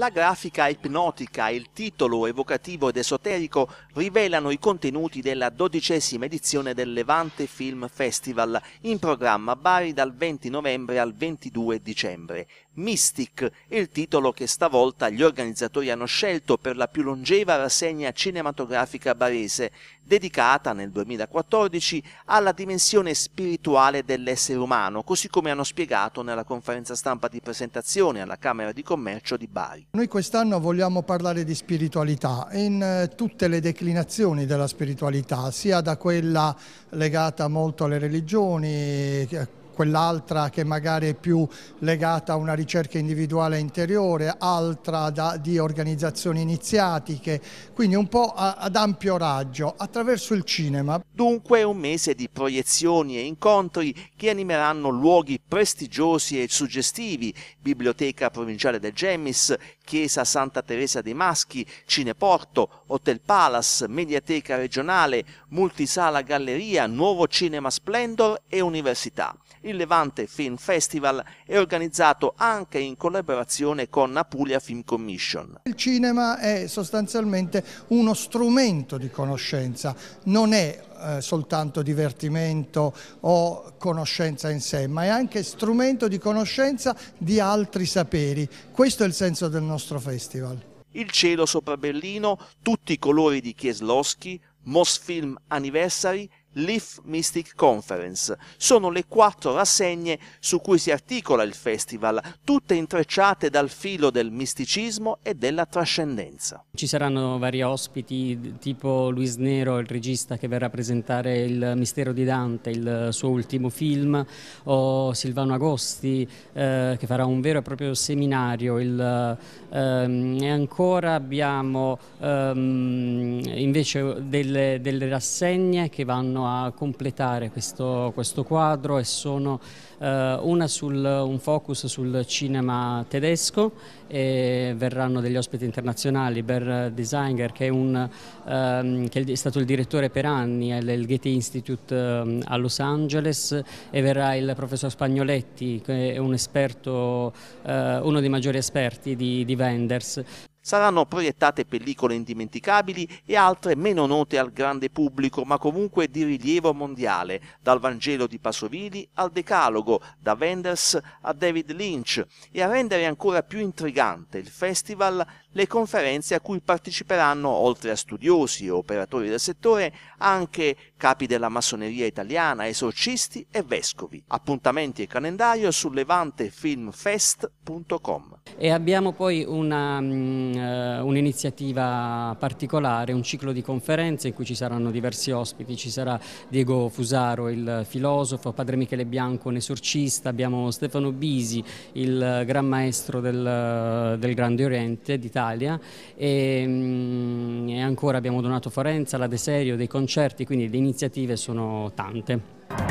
La grafica ipnotica, e il titolo evocativo ed esoterico rivelano i contenuti della dodicesima edizione del Levante Film Festival, in programma a Bari dal 20 novembre al 22 dicembre. Mystic, il titolo che stavolta gli organizzatori hanno scelto per la più longeva rassegna cinematografica barese, dedicata nel 2014 alla dimensione spirituale dell'essere umano, così come hanno spiegato nella conferenza stampa di presentazione alla Camera di Commercio di Bari. Noi quest'anno vogliamo parlare di spiritualità in eh, tutte le declinazioni della spiritualità, sia da quella legata molto alle religioni, quell'altra che magari è più legata a una ricerca individuale interiore, altra da, di organizzazioni iniziatiche, quindi un po' a, ad ampio raggio attraverso il cinema. Dunque un mese di proiezioni e incontri che animeranno luoghi prestigiosi e suggestivi, Biblioteca Provinciale del Gemmis, Chiesa Santa Teresa dei Maschi, Cineporto, Hotel Palace, Mediateca Regionale, Multisala Galleria, Nuovo Cinema Splendor e Università. Il Levante Film Festival è organizzato anche in collaborazione con Apulia Film Commission. Il cinema è sostanzialmente uno strumento di conoscenza, non è eh, soltanto divertimento o conoscenza in sé, ma è anche strumento di conoscenza di altri saperi. Questo è il senso del nostro festival. Il cielo sopra Berlino, tutti i colori di Kieslowski, Mosfilm Anniversary Leaf Mystic Conference. Sono le quattro rassegne su cui si articola il festival, tutte intrecciate dal filo del misticismo e della trascendenza. Ci saranno vari ospiti, tipo Luis Nero, il regista che verrà a presentare Il mistero di Dante, il suo ultimo film, o Silvano Agosti eh, che farà un vero e proprio seminario. Il, ehm, e ancora abbiamo ehm, invece delle, delle rassegne che vanno vanno a completare questo, questo quadro e sono eh, una sul, un focus sul cinema tedesco e verranno degli ospiti internazionali, Ber Designer che è, un, ehm, che è stato il direttore per anni del Getty Institute ehm, a Los Angeles e verrà il professor Spagnoletti che è un esperto, eh, uno dei maggiori esperti di, di Wenders. Saranno proiettate pellicole indimenticabili e altre meno note al grande pubblico, ma comunque di rilievo mondiale, dal Vangelo di Pasovili al Decalogo, da Wenders a David Lynch, e a rendere ancora più intrigante il festival le conferenze a cui parteciperanno, oltre a studiosi e operatori del settore, anche capi della massoneria italiana, esorcisti e vescovi. Appuntamenti e calendario su levantefilmfest.com. E abbiamo poi una, um, un'iniziativa particolare, un ciclo di conferenze in cui ci saranno diversi ospiti, ci sarà Diego Fusaro, il filosofo, padre Michele Bianco, un esorcista, abbiamo Stefano Bisi, il gran maestro del, del Grande Oriente d'Italia d'Italia e, ehm, e, ancora abbiamo donato Forenza, la De Serio, dei concerti, quindi le iniziative sono tante.